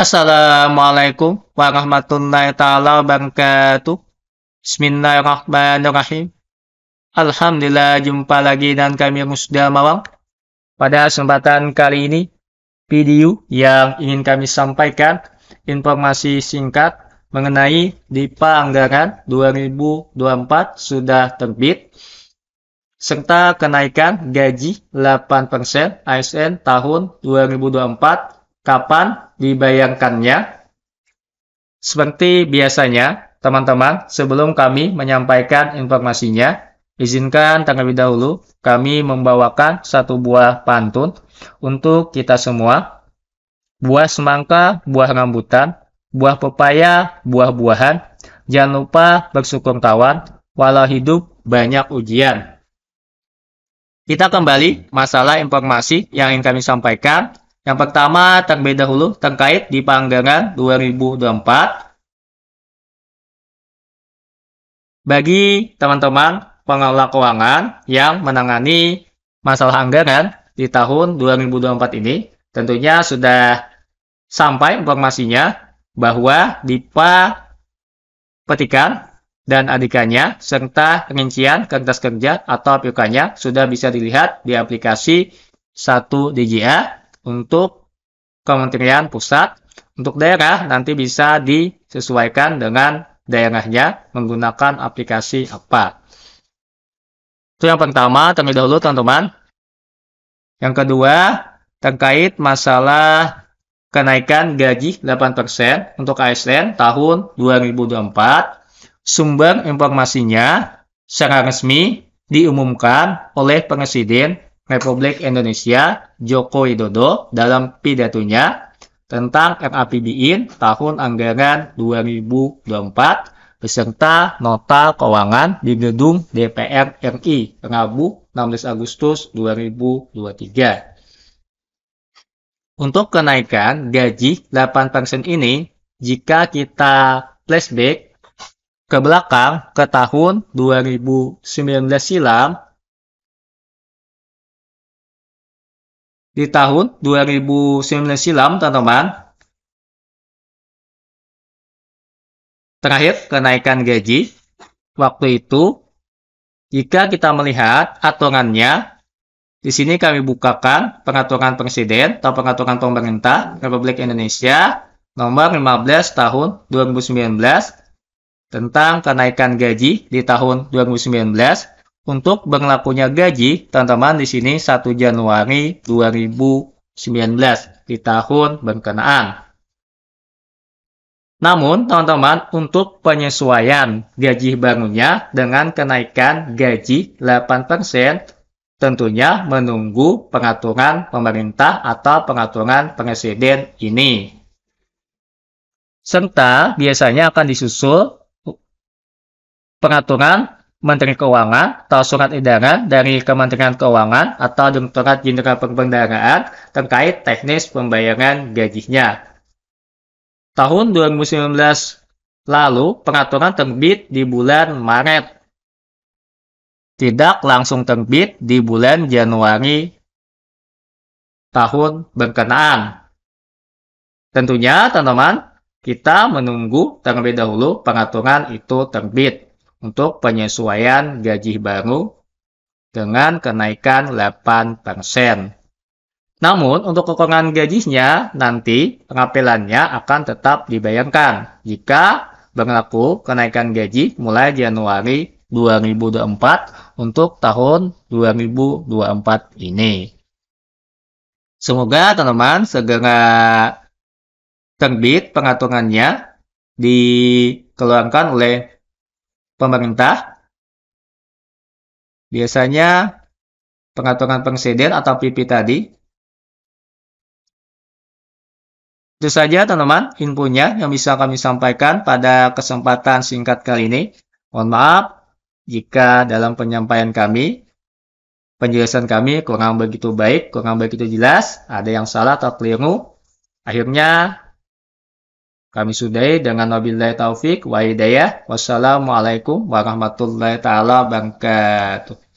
Assalamualaikum warahmatullahi taala wabarakatuh. Bismillahirrahmanirrahim. Alhamdulillah jumpa lagi dan kami Musda Mawang. Pada kesempatan kali ini video yang ingin kami sampaikan informasi singkat mengenai DIPA anggaran 2024 sudah terbit serta kenaikan gaji 8% ASN tahun 2024 kapan dibayangkannya. Seperti biasanya, teman-teman, sebelum kami menyampaikan informasinya, izinkan terlebih dahulu kami membawakan satu buah pantun untuk kita semua. Buah semangka, buah rambutan, buah pepaya, buah-buahan. Jangan lupa bersyukur kawan, walau hidup banyak ujian. Kita kembali masalah informasi yang ingin kami sampaikan. Yang pertama, terlebih dahulu terkait di Panggangan 2024. Bagi teman-teman pengelola keuangan yang menangani masalah anggaran di tahun 2024 ini, tentunya sudah sampai informasinya bahwa DIPA petikan dan adikannya serta rincian kertas kerja atau PUK-nya sudah bisa dilihat di aplikasi 1 DGA untuk kementerian pusat. Untuk daerah nanti bisa disesuaikan dengan daerahnya menggunakan aplikasi apa. Itu yang pertama terlebih dahulu teman-teman. Yang kedua terkait masalah kenaikan gaji 8% untuk ASN tahun 2024. Sumber informasinya secara resmi diumumkan oleh Presiden Republik Indonesia Joko Widodo dalam pidatonya tentang RAPBN tahun anggaran 2024 beserta nota keuangan di gedung DPR RI Rabu 16 Agustus 2023. Untuk kenaikan gaji 8% ini, jika kita flashback ke belakang ke tahun 2019 silam, di tahun 2019 silam, teman-teman. Terakhir, kenaikan gaji. Waktu itu, jika kita melihat aturannya, di sini kami bukakan peraturan presiden atau peraturan pemerintah Republik Indonesia nomor 15 tahun 2019 tentang kenaikan gaji di tahun 2019 untuk berlakunya gaji, teman-teman di sini 1 Januari 2019 di tahun berkenaan. Namun, teman-teman, untuk penyesuaian gaji barunya dengan kenaikan gaji 8%, tentunya menunggu pengaturan pemerintah atau pengaturan presiden ini. Serta biasanya akan disusul pengaturan. Menteri Keuangan atau surat edaran dari Kementerian Keuangan atau Direktorat Jenderal Perbendaharaan terkait teknis pembayaran gajinya. Tahun 2019 lalu, peraturan terbit di bulan Maret. Tidak langsung terbit di bulan Januari tahun berkenaan. Tentunya, teman-teman, kita menunggu terlebih dahulu pengaturan itu terbit untuk penyesuaian gaji baru dengan kenaikan 8%. Namun, untuk kekurangan gajinya, nanti pengampilannya akan tetap dibayangkan jika berlaku kenaikan gaji mulai Januari 2024 untuk tahun 2024 ini. Semoga teman-teman segera terbit pengaturannya dikeluarkan oleh pemerintah, biasanya pengaturan presiden atau PP tadi. Itu saja teman-teman infonya yang bisa kami sampaikan pada kesempatan singkat kali ini. Mohon maaf jika dalam penyampaian kami, penjelasan kami kurang begitu baik, kurang begitu jelas, ada yang salah atau keliru. Akhirnya kami sudahi dengan wabillahi taufik wa hidayah. Wassalamualaikum warahmatullahi taala wabarakatuh.